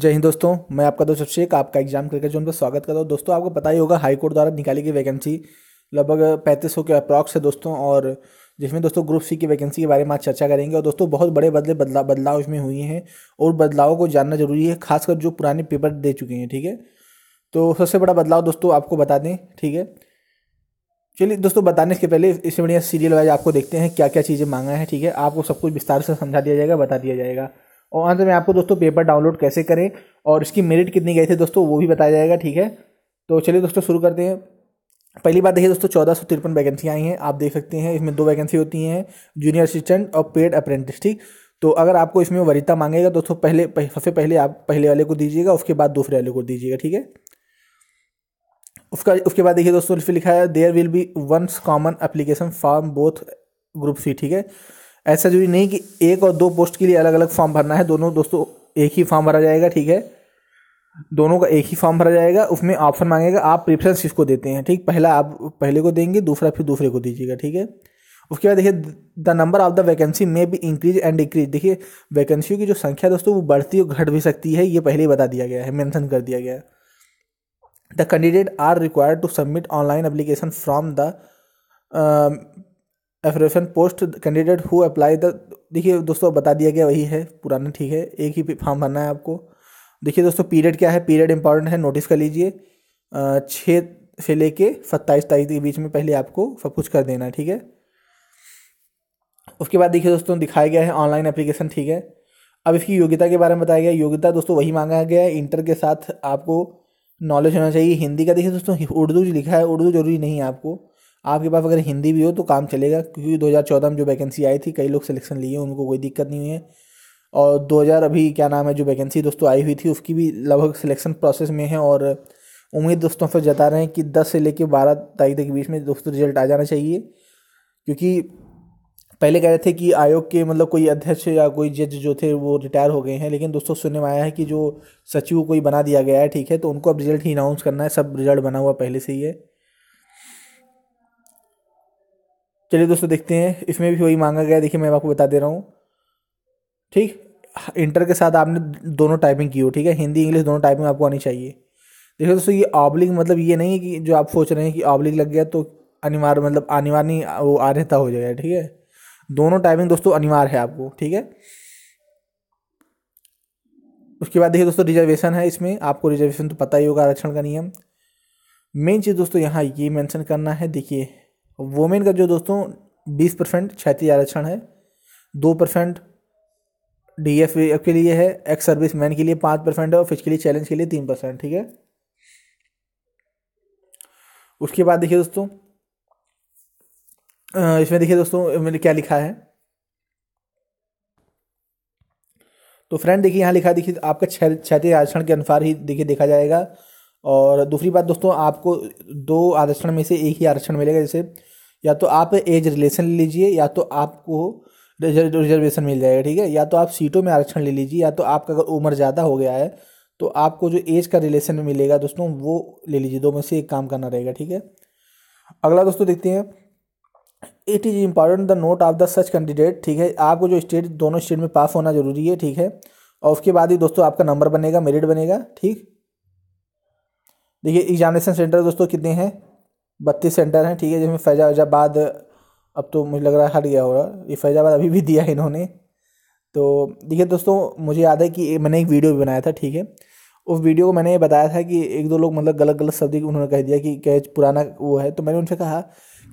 जय हिंद दोस्तों मैं आपका दोस्त अभिषेक आपका एग्जाम करके जो उनका स्वागत करता हूँ दोस्तों आपको पता ही होगा हाई कोर्ट द्वारा निकाली गई वैकेंसी लगभग पैंतीस सौ के अप्रॉक्स है दोस्तों और जिसमें दोस्तों ग्रुप सी की वैकेंसी के बारे में आज चर्चा करेंगे और दोस्तों बहुत बड़े बदले बदला बदलाव इसमें हुए हैं और बदलावों को जानना जरूरी है खासकर जो पुराने पेपर दे चुके हैं ठीक है तो सबसे बड़ा बदलाव दोस्तों आपको बता दें ठीक है चलिए दोस्तों बताने से पहले इसमें बढ़िया सीरियल वाइज आपको देखते हैं क्या क्या चीज़ें मांगा है ठीक है आपको सब कुछ विस्तार से समझा दिया जाएगा बता दिया जाएगा और अंत में आपको दोस्तों पेपर डाउनलोड कैसे करें और इसकी मेरिट कितनी गई थी दोस्तों वो भी बताया जाएगा ठीक है तो चलिए दोस्तों शुरू करते हैं पहली बात देखिए दोस्तों चौदह सौ तिरपन वैकेंसी आई हैं आप देख सकते हैं इसमें दो वैकेंसी होती हैं जूनियर असिस्टेंट और पेड अप्रेंटिस ठीक तो अगर आपको इसमें वरीता मांगेगा दोस्तों पहले सबसे पहले आप पहले वाले को दीजिएगा उसके बाद दूसरे वाले को दीजिएगा ठीक है उसका उसके बाद देखिए दोस्तों लिखा है there will be once common application form both group C ठीक है ऐसा जरूरी नहीं कि एक और दो पोस्ट के लिए अलग अलग फॉर्म भरना है दोनों दोस्तों एक ही फॉर्म भरा जाएगा ठीक है दोनों का एक ही फॉर्म भरा जाएगा उसमें ऑप्शन मांगेगा आप प्रिफ्रेंस किसको देते हैं ठीक पहला आप पहले को देंगे दूसरा फिर दूसरे को दीजिएगा ठीक है उसके बाद देखिए the number of the vacancy में भी इंक्रीज एंड डिक्रीज देखिए वैकेंसियों की जो संख्या दोस्तों वो बढ़ती और घट भी सकती है ये पहले ही बता दिया गया है मेंशन कर दिया गया है the candidate are required to submit online application from the एफरेशन post candidate who apply the देखिए दोस्तों बता दिया गया वही है पुराना ठीक है एक ही फॉर्म भरना है आपको देखिए दोस्तों पीरियड क्या है पीरियड इंपॉर्टेंट है नोटिस कर लीजिए छः से लेके सत्ताईस तारीख के बीच में पहले आपको सब कुछ कर देना ठीक है उसके बाद देखिए दोस्तों दिखाया गया है ऑनलाइन एप्लीकेशन ठीक है अब इसकी योग्यता के बारे में बताया गया योग्यता दोस्तों वही मांगा गया है इंटर के साथ आपको नॉलेज होना चाहिए हिंदी का देखिए दोस्तों उर्दू जो लिखा है उर्दू जरूरी नहीं है आपको आपके पास अगर हिंदी भी हो तो काम चलेगा क्योंकि 2014 में जो वैकेंसी आई थी कई लोग सिलेक्शन लिए उनको कोई दिक्कत नहीं हुई है और 2000 अभी क्या नाम है जो वैकेंसी दोस्तों आई हुई थी उसकी भी लगभग सिलेक्शन प्रोसेस में है और उम्मीद दोस्तों से जता रहे हैं कि दस से लेकर बारह तारीख तक के बीच में दोस्तों रिजल्ट आ जाना चाहिए क्योंकि पहले कह रहे थे कि आयोग के मतलब कोई अध्यक्ष या कोई जज जो थे वो रिटायर हो गए हैं लेकिन दोस्तों सुनने में आया है कि जो सचिव कोई बना दिया गया है ठीक है तो उनको अब रिजल्ट ही अनाउंस करना है सब रिजल्ट बना हुआ पहले से ही है चलिए दोस्तों देखते हैं इसमें भी वही मांगा गया देखिए मैं आपको बता दे रहा हूँ ठीक इंटर के साथ आपने दोनों टाइपिंग की हो ठीक है हिंदी इंग्लिश दोनों टाइपिंग आपको आनी चाहिए देखिए दोस्तों ये ऑब्लिक मतलब ये नहीं है कि जो आप सोच रहे हैं कि ऑब्लिक लग गया तो अनिवार्य मतलब अनिवार्य वो आर्यता हो जाएगा ठीक है दोनों टाइपिंग दोस्तों अनिवार्य है आपको ठीक है उसके बाद देखिए दोस्तों रिजर्वेशन है इसमें आपको रिजर्वेशन तो पता ही होगा आरक्षण का नियम मेन चीज़ दोस्तों यहाँ ये मेंशन करना है देखिए वोमेन का जो दोस्तों बीस परसेंट क्षैतिज आरक्षण है दो परसेंट डी एफ के लिए है एक्स सर्विस मैन के लिए पाँच परसेंट है और फिजिकली चैलेंज के लिए तीन परसेंट ठीक है उसके बाद देखिए दोस्तों इसमें देखिए दोस्तों मैंने क्या लिखा है तो फ्रेंड देखिए यहाँ लिखा देखिए आपका क्षतिज आरक्षण के अनुसार ही देखिए देखा जाएगा और दूसरी बात दोस्तों आपको दो आरक्षण में से एक ही आरक्षण मिलेगा जैसे या तो आप एज रिलेशन ले लीजिए या तो आपको रिजर्वेशन मिल जाएगा ठीक है या तो आप सीटों में आरक्षण ले लीजिए या तो आपका अगर उम्र ज़्यादा हो गया है तो आपको जो एज का रिलेशन मिलेगा दोस्तों वो ले लीजिए दो में से एक काम करना रहेगा ठीक है अगला दोस्तों देखते हैं it is important the note of the such candidate ठीक है आपको जो स्टेट दोनों स्टेट में पास होना जरूरी है ठीक है और उसके बाद ही दोस्तों आपका नंबर बनेगा मेरिट बनेगा ठीक देखिए एग्जामिनेशन सेंटर दोस्तों कितने हैं बत्तीस सेंटर हैं ठीक है जिसमें फैजाबाद अब तो मुझे लग रहा है हट गया होगा ये फैजाबाद अभी भी दिया है इन्होंने तो देखिए दोस्तों मुझे याद है कि मैंने एक वीडियो भी बनाया था ठीक है उस वीडियो को मैंने ये बताया था कि एक दो लोग मतलब गलत गलत शब्द उन्होंने कह दिया कि कैच पुराना वो है तो मैंने उनसे कहा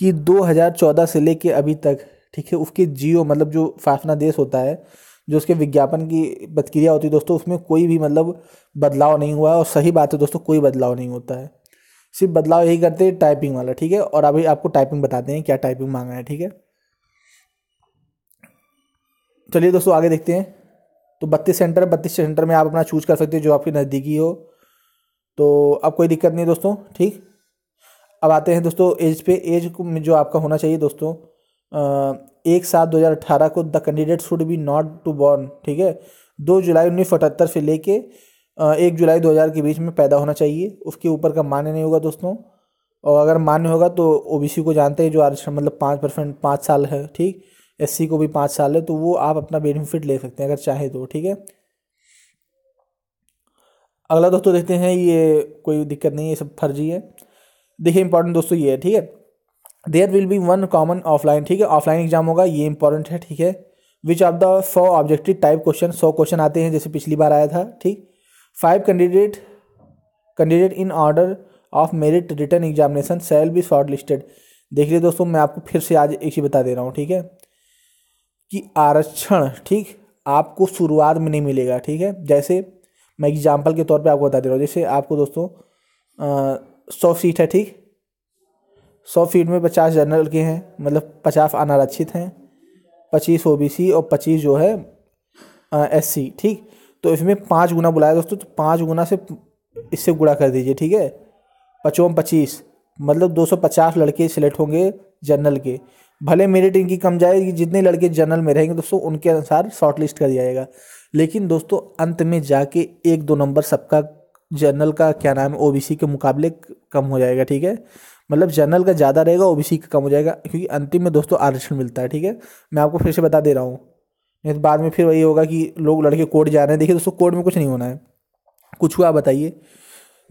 कि 2014 से लेके अभी तक ठीक है उसके जियो मतलब जो फाफना देश होता है जो उसके विज्ञापन की प्रतिक्रिया होती है दोस्तों उसमें कोई भी मतलब बदलाव नहीं हुआ है और सही बात है दोस्तों कोई बदलाव नहीं होता है सिर्फ बदलाव यही करते हैं टाइपिंग वाला ठीक है और अभी आपको टाइपिंग बताते हैं क्या टाइपिंग मांगा है ठीक है चलिए दोस्तों आगे देखते हैं तो बत्तीस सेंटर बत्तीस सेंटर में आप अपना चूज कर सकते हो जो आपके नज़दीकी हो तो अब कोई दिक्कत नहीं दोस्तों ठीक अब आते हैं दोस्तों एज पे एज जो आपका होना चाहिए दोस्तों एक सात दो हजार अठारह को the candidate should be not to born ठीक है दो जुलाई उन्नीस सौ अठहत्तर से लेके एक जुलाई दो हजार के बीच में पैदा होना चाहिए उसके ऊपर का मान्य नहीं होगा दोस्तों और अगर मान्य होगा तो ओ को जानते हैं जो आरक्षण मतलब पाँच परसेंट पाँच साल है ठीक एस को भी पाँच साल है तो वो आप अपना बेनिफिट ले सकते हैं अगर चाहे तो ठीक है अगला दोस्तों देखते हैं ये कोई दिक्कत नहीं है सब फर्जी है देखिए इंपॉर्टेंट दोस्तों ये है ठीक है there will be one common offline ठीक है ऑफलाइन एग्जाम होगा ये इंपॉर्टेंट है ठीक है विच ऑफ द सौ ऑब्जेक्टिव टाइप क्वेश्चन सौ क्वेश्चन आते हैं जैसे पिछली बार आया था ठीक five candidate candidate in order of merit written examination shall be shortlisted देख लीजिए दोस्तों मैं आपको फिर से आज एक चीज़ बता दे रहा हूँ ठीक है कि आरक्षण ठीक आपको शुरुआत में नहीं मिलेगा ठीक है जैसे मैं एग्जाम्पल के तौर पे आपको बता दे रहा हूँ जैसे आपको दोस्तों सौ सीट है ठीक सौ फीट में पचास जनरल के हैं मतलब पचास अनारक्षित हैं पच्चीस ओ और पच्चीस जो है एस सी ठीक तो इसमें पाँच गुना बुलाया दोस्तों तो पाँच गुना से इससे गुड़ा कर दीजिए ठीक है पचों पच्चीस मतलब दो सौ पचास लड़के सिलेक्ट होंगे जनरल के भले मेरिट इनकी कम जाएगी जितने लड़के जनरल में रहेंगे दोस्तों उनके अनुसार शॉर्ट लिस्ट कर दिया जाएगा लेकिन दोस्तों अंत में जाके एक दो नंबर सबका जनरल का क्या नाम है ओ के मुकाबले कम हो जाएगा ठीक है मतलब जनरल का ज़्यादा रहेगा ओबीसी का कम हो जाएगा क्योंकि अंतिम में दोस्तों आरक्षण मिलता है ठीक है मैं आपको फिर से बता दे रहा हूँ नहीं तो बाद में फिर वही होगा कि लोग लड़के कोर्ट जा रहे हैं देखिए दोस्तों कोर्ट में कुछ नहीं होना है कुछ हुआ बताइए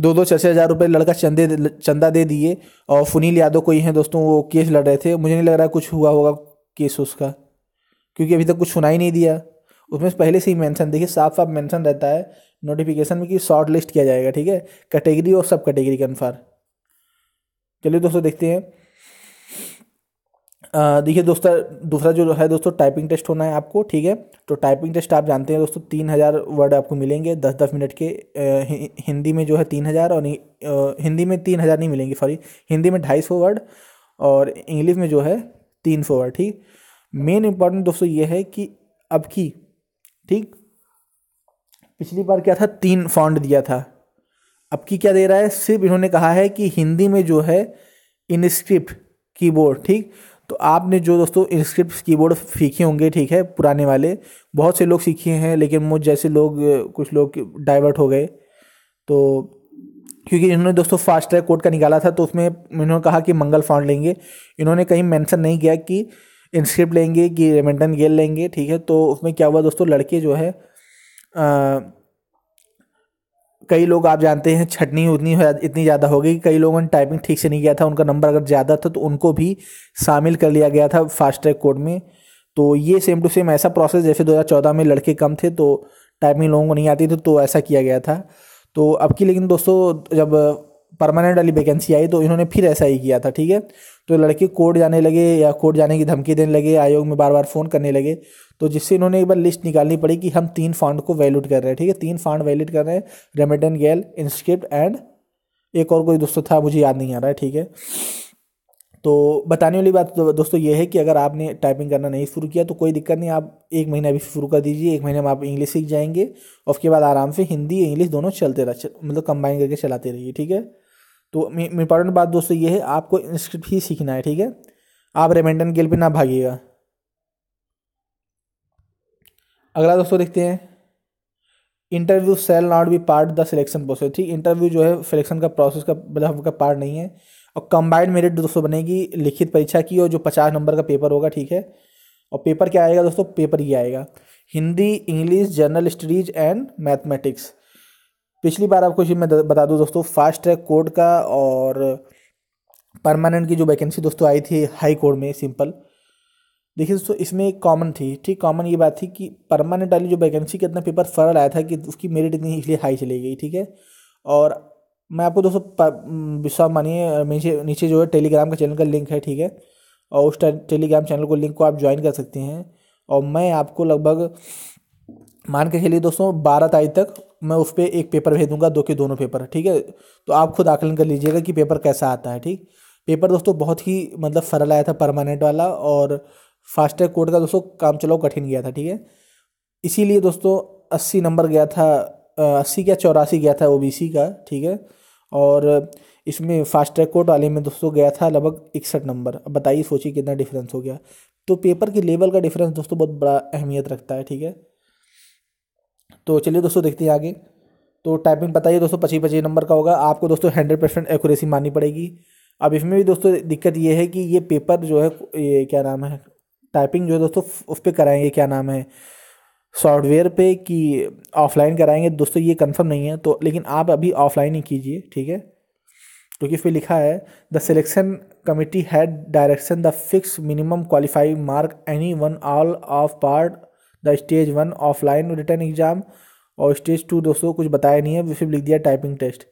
दो दो छः छः हज़ार रुपये लड़का चंदे चंदा दे दिए और सुनील यादव को ही हैं दोस्तों वो केस लड़ रहे थे मुझे नहीं लग रहा कुछ हुआ होगा केस उसका क्योंकि अभी तक कुछ सुनाई नहीं दिया उसमें पहले से ही मेंशन देखिए साफ साफ मेंशन रहता है नोटिफिकेशन में कि शॉर्ट लिस्ट किया जाएगा ठीक है कैटेगरी और सब कैटेगरी के अनुसार चलिए दोस्तों देखते हैं देखिए दोस्तों दूसरा जो है दोस्तों टाइपिंग टेस्ट होना है आपको ठीक है तो टाइपिंग टेस्ट आप जानते हैं दोस्तों तीन हज़ार वर्ड आपको मिलेंगे दस दस मिनट के हिंदी में जो है तीन हज़ार और हिंदी में तीन हज़ार नहीं मिलेंगे सॉरी हिंदी में ढाई सौ वर्ड और इंग्लिश में जो है तीन सौ वर्ड ठीक मेन इम्पॉर्टेंट दोस्तों ये है कि अब की ठीक पिछली बार क्या था तीन फॉन्ड दिया था अब की क्या दे रहा है सिर्फ इन्होंने कहा है कि हिंदी में जो है इनस्क्रिप्ट कीबोर्ड ठीक तो आपने जो दोस्तों इनस्क्रिप्ट कीबोर्ड सीखे होंगे ठीक है पुराने वाले बहुत से लोग सीखे हैं लेकिन मुझ जैसे लोग कुछ लोग डाइवर्ट हो गए तो क्योंकि इन्होंने दोस्तों फास्ट ट्रैक कोड का निकाला था तो उसमें इन्होंने कहा कि मंगल फाउंड लेंगे इन्होंने कहीं मेंशन नहीं किया कि इंस्क्रिप्ट लेंगे कि रेमेंटन गेल लेंगे ठीक है तो उसमें क्या हुआ दोस्तों लड़के जो है आ, कई लोग आप जानते हैं छटनी उतनी इतनी ज़्यादा हो गई कि कई लोगों ने टाइपिंग ठीक से नहीं किया था उनका नंबर अगर ज़्यादा था तो उनको भी शामिल कर लिया गया था फास्ट ट्रैक कोड में तो ये सेम टू सेम ऐसा प्रोसेस जैसे 2014 में लड़के कम थे तो टाइपिंग लोगों को नहीं आती थी तो ऐसा किया गया था तो अब की लेकिन दोस्तों जब परमानेंट वाली वैकेंसी आई तो इन्होंने फिर ऐसा ही किया था ठीक है तो लड़के कोर्ट जाने लगे या कोर्ट जाने की धमकी देने लगे आयोग में बार बार फ़ोन करने लगे तो जिससे इन्होंने एक बार लिस्ट निकालनी पड़ी कि हम तीन फंड को वैल्यूट कर रहे हैं ठीक है तीन फंड वैल्यूट कर रहे हैं रेमेडन गैल इंस्क्रिप्ट एंड एक और कोई दोस्तों था मुझे याद नहीं आ रहा है ठीक है तो बताने वाली बात दोस्तों ये है कि अगर आपने टाइपिंग करना नहीं शुरू किया तो कोई दिक्कत नहीं आप एक महीना भी शुरू कर दीजिए एक महीने में आप इंग्लिश सीख जाएंगे और उसके बाद आराम से हिंदी इंग्लिश दोनों चलते रह मतलब कंबाइन करके चलाते रहिए ठीक है तो इंपॉर्टेंट बात दोस्तों ये है आपको इंस्क्रिप्ट ही सीखना है ठीक है आप रेमेंडन गेल पर ना भागिएगा अगला दोस्तों देखते हैं interview shall not be part the selection process ठीक इंटरव्यू जो है सिलेक्शन का प्रोसेस का मतलब का पार्ट नहीं है और कंबाइंड मेरिट दोस्तों बनेगी लिखित परीक्षा की और जो पचास नंबर का पेपर होगा ठीक है और पेपर क्या आएगा दोस्तों पेपर ये आएगा Hindi English general studies and mathematics पिछली बार आपको मैं बता दूँ दोस्तों फास्ट ट्रैक कोर्ट का और परमानेंट की जो वैकेंसी दोस्तों आई थी हाई कोर्ट में सिंपल देखिए दोस्तों इसमें एक कॉमन थी ठीक कॉमन ये बात थी कि परमानेंट वाली जो वैकेंसी का इतना पेपर फरल आया था कि उसकी मेरिट इतनी इसलिए हाई चली गई ठीक है और मैं आपको दोस्तों विश्वास मानिए नीचे नीचे जो है टेलीग्राम का चैनल का लिंक है ठीक है और उस टेलीग्राम चैनल को लिंक को आप ज्वाइन कर सकते हैं और मैं आपको लगभग मान के चलिए दोस्तों बारह तारीख तक मैं उस पर पे एक पेपर भेज दूंगा दो के दोनों पेपर ठीक है तो आप खुद आकलन कर लीजिएगा कि पेपर कैसा आता है ठीक पेपर दोस्तों बहुत ही मतलब सरल आया था परमानेंट वाला और फास्टैग कोड का दोस्तों काम चलाओ कठिन गया था ठीक है इसीलिए दोस्तों अस्सी नंबर गया था अस्सी क्या चौरासी गया था ओ का ठीक है और इसमें फास्टैग कोर्ट वाले में दोस्तों गया था लगभग इकसठ नंबर अब बताइए सोचिए कितना डिफरेंस हो गया तो पेपर के लेवल का डिफरेंस दोस्तों बहुत बड़ा अहमियत रखता है ठीक है तो चलिए दोस्तों देखते हैं आगे तो टाइपिंग बताइए दोस्तों पच्चीस पच्चीस नंबर का होगा आपको दोस्तों हंड्रेड परसेंट एकूरेसी माननी पड़ेगी अब इसमें भी दोस्तों दिक्कत ये है कि ये पेपर जो है ये क्या नाम है टाइपिंग जो है दोस्तों उस पर कराएंगे क्या नाम है सॉफ्टवेयर पे कि ऑफलाइन कराएंगे दोस्तों ये कंफर्म नहीं है तो लेकिन आप अभी ऑफलाइन ही कीजिए ठीक है क्योंकि इस पर लिखा है the selection committee had direction the fix minimum qualified mark any one all of part the stage one offline written exam और स्टेज टू दोस्तों कुछ बताया नहीं है सिर्फ लिख दिया टाइपिंग टेस्ट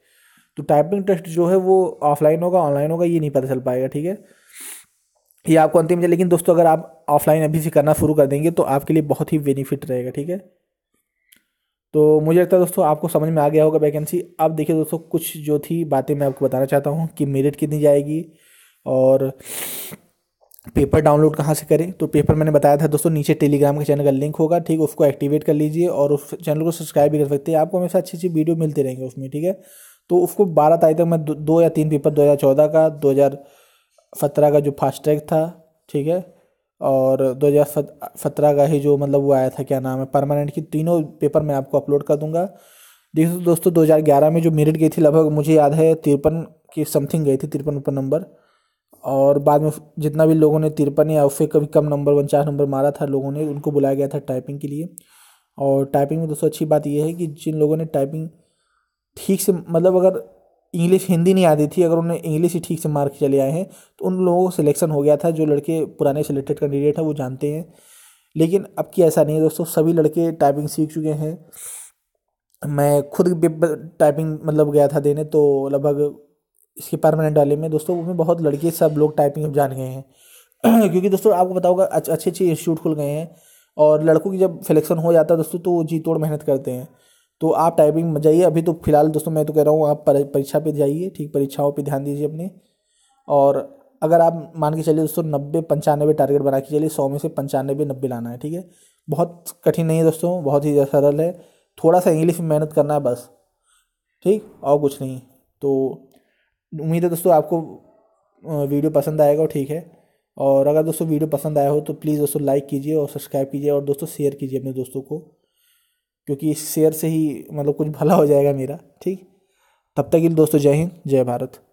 तो टाइपिंग टेस्ट जो है वो ऑफलाइन होगा ऑनलाइन होगा ये नहीं पता चल पाएगा ठीक है ये आपको अंतिम है लेकिन दोस्तों अगर आप ऑफलाइन अभी से करना शुरू कर देंगे तो आपके लिए बहुत ही बेनिफिट रहेगा ठीक है तो मुझे लगता है दोस्तों आपको समझ में आ गया होगा वैकेंसी अब देखिए दोस्तों कुछ जो थी बातें मैं आपको बताना चाहता हूँ कि मेरिट कितनी जाएगी और पेपर डाउनलोड कहाँ से करें तो पेपर मैंने बताया था दोस्तों नीचे टेलीग्राम के चैनल का लिंक होगा ठीक उसको एक्टिवेट कर लीजिए और उस चैनल को सब्सक्राइब भी कर सकते हैं आपको हमेशा अच्छी अच्छी वीडियो मिलती रहेंगे उसमें ठीक है तो उसको बारह तारीख तक मैं दो, दो या तीन पेपर चौदह का सत्रह का जो फास्ट ट्रैक था ठीक है और सत्रह का ही जो मतलब वो आया था क्या नाम है परमानेंट की तीनों पेपर मैं आपको अपलोड कर दूंगा देखिए दोस्तों ग्यारह में जो मेरिट गई थी लगभग मुझे याद है तिरपन की समथिंग गई थी तिरपन ऊपर नंबर और बाद में जितना भी लोगों ने तिरपन या उससे कभी कम नंबर उनचास नंबर मारा था लोगों ने उनको बुलाया गया था टाइपिंग के लिए और टाइपिंग में दोस्तों अच्छी बात यह है कि जिन लोगों ने टाइपिंग ठीक से मतलब अगर इंग्लिश हिंदी नहीं आती थी अगर उन्हें इंग्लिश ही ठीक से मार्क चले आए हैं तो उन लोगों को सिलेक्शन हो गया था जो लड़के पुराने सिलेक्टेड कैंडिडेट हैं वो जानते हैं लेकिन अब की ऐसा नहीं है दोस्तों सभी लड़के टाइपिंग सीख चुके हैं मैं खुद टाइपिंग मतलब गया था देने तो लगभग इसकी परमानेंट वाले में दोस्तों उसमें बहुत लड़के सब लोग टाइपिंग अब जान गए हैं क्योंकि दोस्तों आपको बताओगे अच्छे अच्छे इंस्टीट्यूट खुल गए हैं और लड़कों की जब सिलेक्शन हो जाता है दोस्तों तो जी तोड़ मेहनत करते हैं तो आप टाइपिंग में जाइए अभी तो फिलहाल दोस्तों मैं तो कह रहा हूँ आप परीक्षा पे जाइए ठीक परीक्षाओं पे ध्यान दीजिए अपने और अगर आप मान के चलिए दोस्तों नब्बे पंचानवे टारगेट बना के चलिए सौ में से पंचानवे नब्बे लाना है ठीक है बहुत कठिन नहीं है दोस्तों बहुत ही सरल है थोड़ा सा इंग्लिश में मेहनत करना है बस ठीक और कुछ नहीं तो उम्मीद है दोस्तों आपको वीडियो पसंद आएगा और ठीक है और अगर दोस्तों वीडियो पसंद आया हो तो प्लीज़ दोस्तों लाइक कीजिए और सब्सक्राइब कीजिए और दोस्तों शेयर कीजिए अपने दोस्तों को क्योंकि शेयर से ही मतलब कुछ भला हो जाएगा मेरा ठीक तब तक के लिए दोस्तों जय हिंद जय भारत